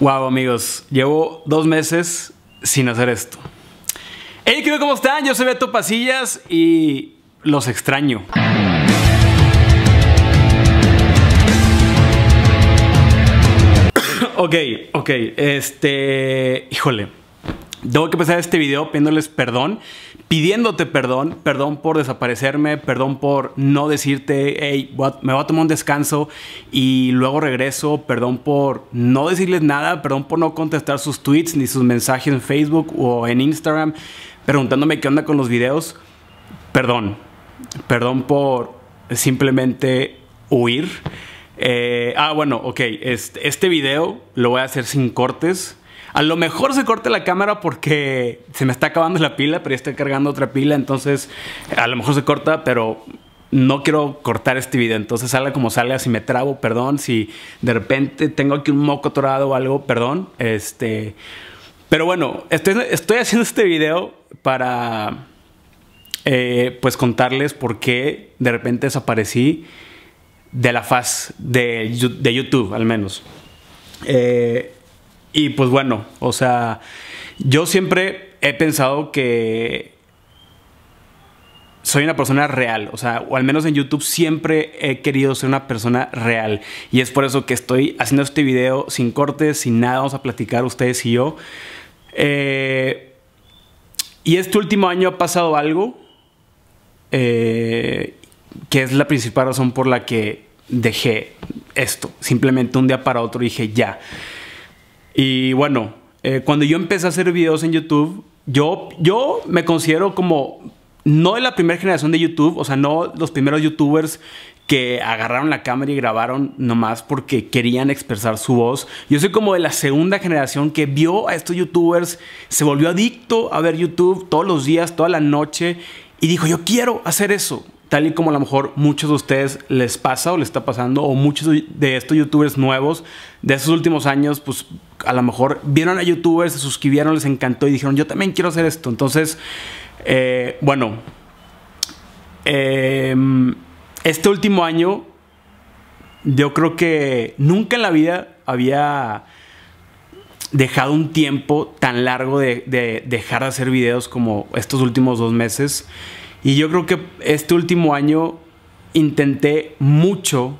Wow, amigos, llevo dos meses sin hacer esto. Hey, ¿qué ¿Cómo están? Yo soy Beto Pasillas y los extraño. ok, ok, este... Híjole. Tengo que empezar este video pidiéndoles perdón pidiéndote perdón, perdón por desaparecerme, perdón por no decirte, hey, me voy a tomar un descanso y luego regreso, perdón por no decirles nada, perdón por no contestar sus tweets ni sus mensajes en Facebook o en Instagram, preguntándome qué onda con los videos, perdón, perdón por simplemente huir. Eh, ah, bueno, ok, este, este video lo voy a hacer sin cortes a lo mejor se corte la cámara porque se me está acabando la pila, pero ya estoy cargando otra pila, entonces a lo mejor se corta, pero no quiero cortar este video. Entonces salga como salga, si me trabo, perdón, si de repente tengo aquí un moco atorado o algo, perdón. Este, pero bueno, estoy, estoy haciendo este video para eh, pues contarles por qué de repente desaparecí de la faz de, de YouTube, al menos. Eh, y pues bueno, o sea, yo siempre he pensado que soy una persona real, o sea, o al menos en YouTube siempre he querido ser una persona real. Y es por eso que estoy haciendo este video sin cortes, sin nada, vamos a platicar ustedes y yo. Eh, y este último año ha pasado algo eh, que es la principal razón por la que dejé esto. Simplemente un día para otro dije ya. Y bueno, eh, cuando yo empecé a hacer videos en YouTube, yo, yo me considero como no de la primera generación de YouTube, o sea, no los primeros YouTubers que agarraron la cámara y grabaron nomás porque querían expresar su voz. Yo soy como de la segunda generación que vio a estos YouTubers, se volvió adicto a ver YouTube todos los días, toda la noche y dijo, yo quiero hacer eso tal y como a lo mejor muchos de ustedes les pasa o les está pasando, o muchos de estos youtubers nuevos de esos últimos años, pues a lo mejor vieron a youtubers, se suscribieron, les encantó y dijeron, yo también quiero hacer esto. Entonces, eh, bueno, em, este último año, yo creo que nunca en la vida había dejado un tiempo tan largo de, de dejar de hacer videos como estos últimos dos meses. Y yo creo que este último año intenté mucho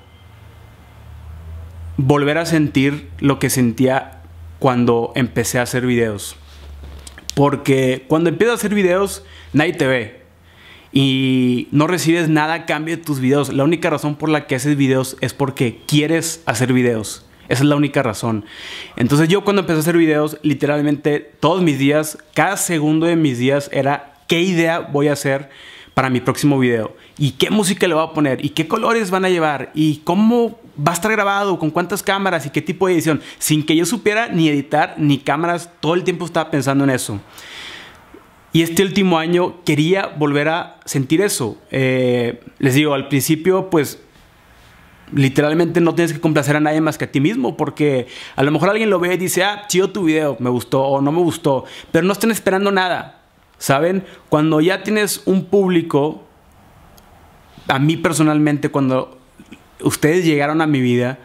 volver a sentir lo que sentía cuando empecé a hacer videos. Porque cuando empiezas a hacer videos, nadie te ve. Y no recibes nada a cambio de tus videos. La única razón por la que haces videos es porque quieres hacer videos. Esa es la única razón. Entonces yo cuando empecé a hacer videos, literalmente todos mis días, cada segundo de mis días era qué idea voy a hacer para mi próximo video y qué música le voy a poner y qué colores van a llevar y cómo va a estar grabado, con cuántas cámaras y qué tipo de edición, sin que yo supiera ni editar ni cámaras, todo el tiempo estaba pensando en eso. Y este último año quería volver a sentir eso. Eh, les digo, al principio pues literalmente no tienes que complacer a nadie más que a ti mismo, porque a lo mejor alguien lo ve y dice, ah, chido tu video, me gustó o no me gustó, pero no estén esperando nada. ¿Saben? Cuando ya tienes un público, a mí personalmente, cuando ustedes llegaron a mi vida,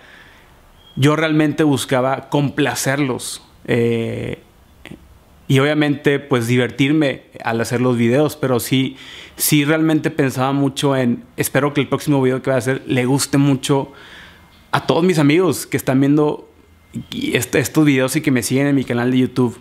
yo realmente buscaba complacerlos. Eh, y obviamente, pues divertirme al hacer los videos, pero sí, sí realmente pensaba mucho en, espero que el próximo video que voy a hacer le guste mucho a todos mis amigos que están viendo estos videos y que me siguen en mi canal de YouTube.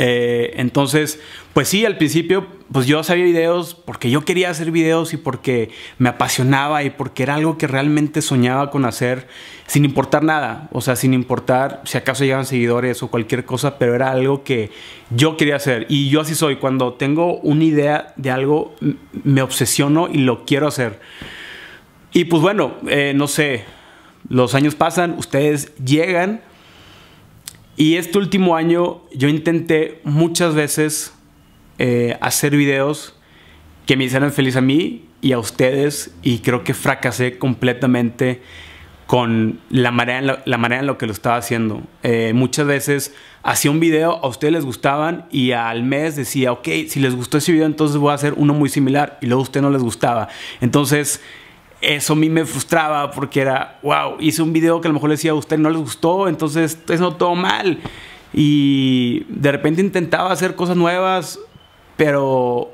Eh, entonces, pues sí, al principio, pues yo sabía videos porque yo quería hacer videos y porque me apasionaba y porque era algo que realmente soñaba con hacer sin importar nada. O sea, sin importar si acaso llegaban seguidores o cualquier cosa, pero era algo que yo quería hacer. Y yo así soy. Cuando tengo una idea de algo, me obsesiono y lo quiero hacer. Y pues bueno, eh, no sé, los años pasan, ustedes llegan y este último año yo intenté muchas veces eh, hacer videos que me hicieran feliz a mí y a ustedes y creo que fracasé completamente con la manera en la, en que lo estaba haciendo. Eh, muchas veces hacía un video, a ustedes les gustaban y al mes decía, ok, si les gustó ese video entonces voy a hacer uno muy similar y luego a ustedes no les gustaba. Entonces eso a mí me frustraba porque era, wow, hice un video que a lo mejor les decía a usted no les gustó, entonces eso no todo mal. Y de repente intentaba hacer cosas nuevas, pero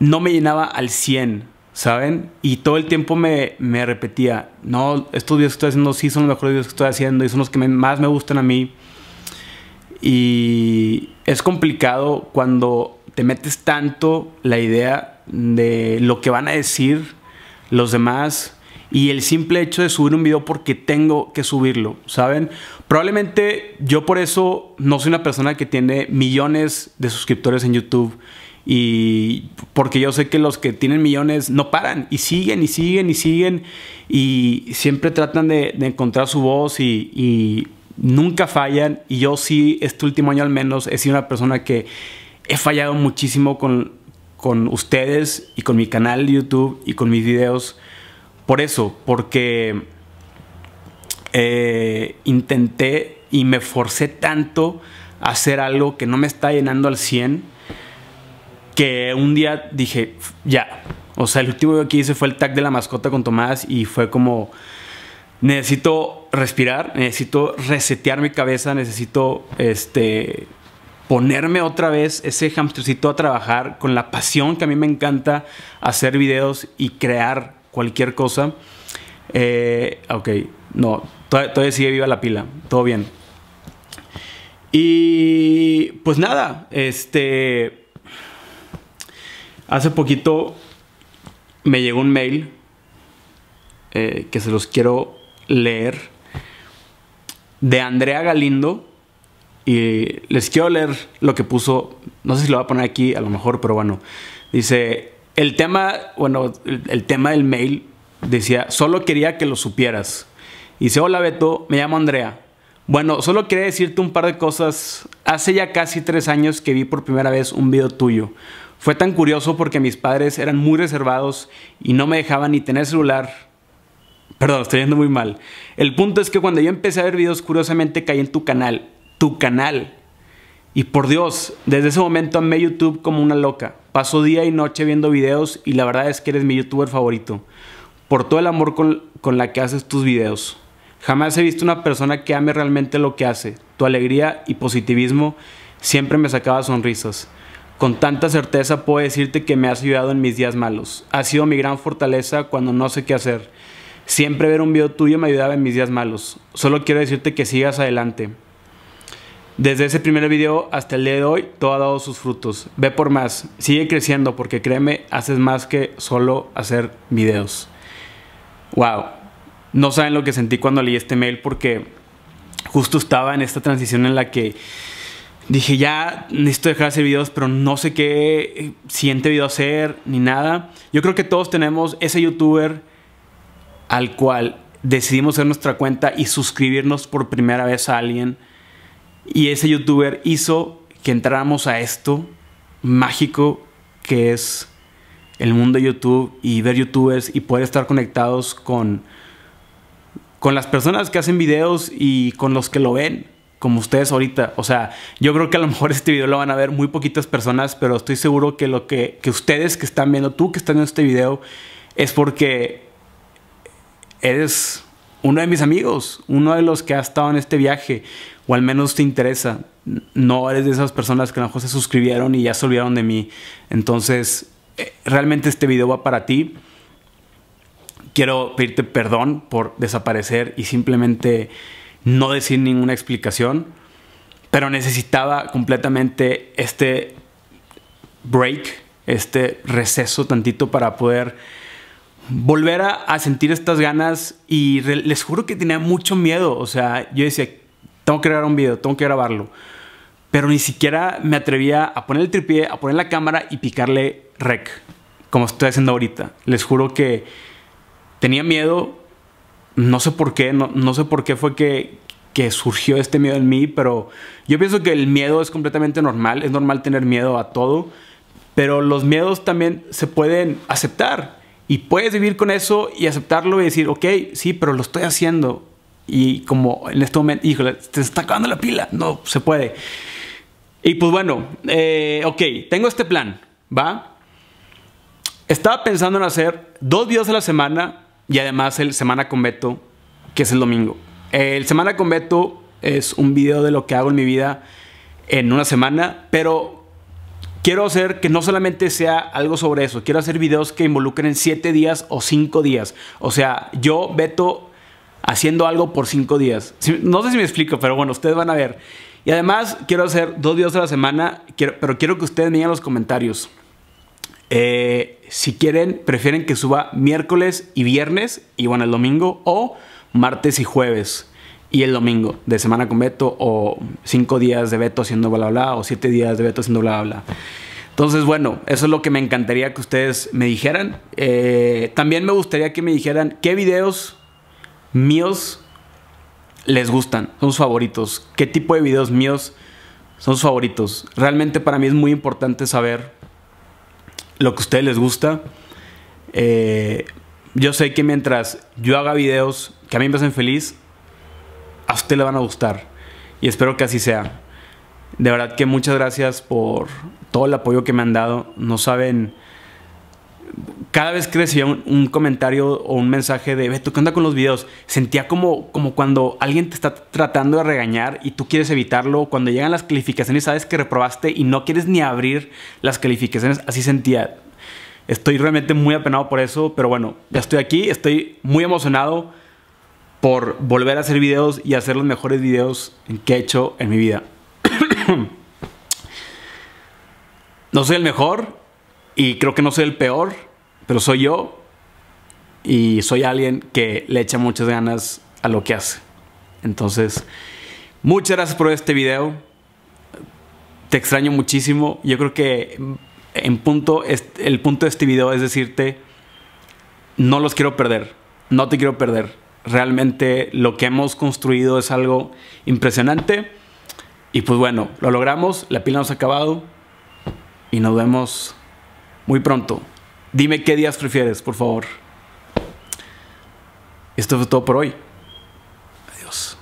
no me llenaba al 100, ¿saben? Y todo el tiempo me, repetía, no, estos videos que estoy haciendo sí son los mejores videos que estoy haciendo y son los que más me gustan a mí. Y es complicado cuando te metes tanto la idea de lo que van a decir los demás y el simple hecho de subir un video porque tengo que subirlo, ¿saben? Probablemente yo por eso no soy una persona que tiene millones de suscriptores en YouTube y porque yo sé que los que tienen millones no paran y siguen y siguen y siguen y siempre tratan de, encontrar su voz y, y nunca fallan y yo sí este último año al menos he sido una persona que he fallado muchísimo con con ustedes y con mi canal de YouTube y con mis videos. Por eso, porque eh, intenté y me forcé tanto a hacer algo que no me está llenando al 100, que un día dije, ya, o sea, el último video que hice fue el tag de la mascota con Tomás y fue como, necesito respirar, necesito resetear mi cabeza, necesito este, ponerme otra vez ese hamstercito a trabajar con la pasión que a mí me encanta hacer videos y crear cualquier cosa. Eh, ok, no, todavía, sigue viva la pila, todo bien. Y pues nada, este... Hace poquito me llegó un mail eh, que se los quiero leer de Andrea Galindo y les quiero leer lo que puso, no sé si lo va a poner aquí a lo mejor, pero bueno, dice, el tema, bueno, el, tema del mail decía, solo quería que lo supieras. Y dice, hola Beto, me llamo Andrea. Bueno, solo quería decirte un par de cosas. Hace ya casi tres años que vi por primera vez un video tuyo. Fue tan curioso porque mis padres eran muy reservados y no me dejaban ni tener celular, Perdón, estoy yendo muy mal. El punto es que cuando yo empecé a ver videos, curiosamente caí en tu canal tu canal. Y por Dios, desde ese momento amé YouTube como una loca. Paso día y noche viendo videos y la verdad es que eres mi youtuber favorito. Por todo el amor con, la que haces tus videos. Jamás he visto una persona que ame realmente lo que hace. Tu alegría y positivismo siempre me sacaba sonrisas. Con tanta certeza puedo decirte que me has ayudado en mis días malos. Ha sido mi gran fortaleza cuando no sé qué hacer. Siempre ver un video tuyo me ayudaba en mis días malos. Solo quiero decirte que sigas adelante. Desde ese primer video hasta el día de hoy, todo ha dado sus frutos. Ve por más, sigue creciendo porque créeme, haces más que solo hacer videos. Wow, no saben lo que sentí cuando leí este mail porque justo estaba en esta transición en la que dije, ya necesito dejar de hacer videos, pero no sé qué eh, siente video hacer ni nada. Yo creo que todos tenemos ese youtuber al cual decidimos hacer nuestra cuenta y suscribirnos por primera vez a alguien y ese youtuber hizo que entráramos a esto mágico que es el mundo de YouTube y ver youtubers y poder estar conectados con, con las personas que hacen videos y con los que lo ven, como ustedes ahorita. O sea, yo creo que a lo mejor este video lo van a ver muy poquitas personas, pero estoy seguro que lo que, que ustedes que están viendo, tú que estás viendo este video, es porque eres uno de mis amigos, uno de los que ha estado en este viaje, o al menos te interesa. No eres de esas personas que a lo mejor se suscribieron y ya se olvidaron de mí. Entonces, eh, realmente este video va para ti. Quiero pedirte perdón por desaparecer y simplemente no decir ninguna explicación, pero necesitaba completamente este break, este receso tantito para poder volver a, a sentir estas ganas y les juro que tenía mucho miedo, o sea, yo decía, tengo que grabar un video, tengo que grabarlo. Pero ni siquiera me atrevía a poner el tripié, a poner la cámara y picarle rec, como estoy haciendo ahorita. Les juro que tenía miedo, no sé por qué, no, sé por qué fue que, que surgió este miedo en mí, pero yo pienso que el miedo es completamente normal, es normal tener miedo a todo, pero los miedos también se pueden aceptar y puedes vivir con eso y aceptarlo y decir, ok, sí, pero lo estoy haciendo, y como en este momento, híjole, te está acabando la pila, no se puede. Y pues bueno, eh, ok, tengo este plan, ¿va? Estaba pensando en hacer dos videos a la semana y además el Semana con Beto, que es el domingo. El Semana con Beto es un video de lo que hago en mi vida en una semana, pero quiero hacer que no solamente sea algo sobre eso, quiero hacer videos que involucren Siete días o cinco días. O sea, yo, veto haciendo algo por cinco días. no sé si me explico, pero bueno, ustedes van a ver. Y además quiero hacer dos videos a la semana, pero quiero que ustedes me digan los comentarios. Eh, si quieren, prefieren que suba miércoles y viernes y bueno, el domingo o martes y jueves y el domingo de semana con veto o cinco días de veto haciendo bla bla bla o siete días de Beto haciendo bla bla bla. Entonces, bueno, eso es lo que me encantaría que ustedes me dijeran. Eh, también me gustaría que me dijeran qué videos míos les gustan, son sus favoritos, qué tipo de videos míos son sus favoritos. Realmente para mí es muy importante saber lo que a ustedes les gusta. Eh, yo sé que mientras yo haga videos que a mí me hacen feliz, a usted le van a gustar. Y espero que así sea. De verdad que muchas gracias por todo el apoyo que me han dado. No saben cada vez que recibía un, comentario o un mensaje de ¿Tú ¿qué onda con los videos? Sentía como, como cuando alguien te está tratando de regañar y tú quieres evitarlo, cuando llegan las calificaciones sabes que reprobaste y no quieres ni abrir las calificaciones, así sentía. Estoy realmente muy apenado por eso, pero bueno, ya estoy aquí, estoy muy emocionado por volver a hacer videos y hacer los mejores videos que he hecho en mi vida. no soy el mejor y creo que no soy el peor pero soy yo y soy alguien que le echa muchas ganas a lo que hace. Entonces, muchas gracias por este video. Te extraño muchísimo. Yo creo que en punto, el punto de este video es decirte, no los quiero perder, no te quiero perder. Realmente lo que hemos construido es algo impresionante. Y pues bueno, lo logramos, la pila nos ha acabado y nos vemos muy pronto. Dime qué días prefieres, por favor. Esto fue todo por hoy. Adiós.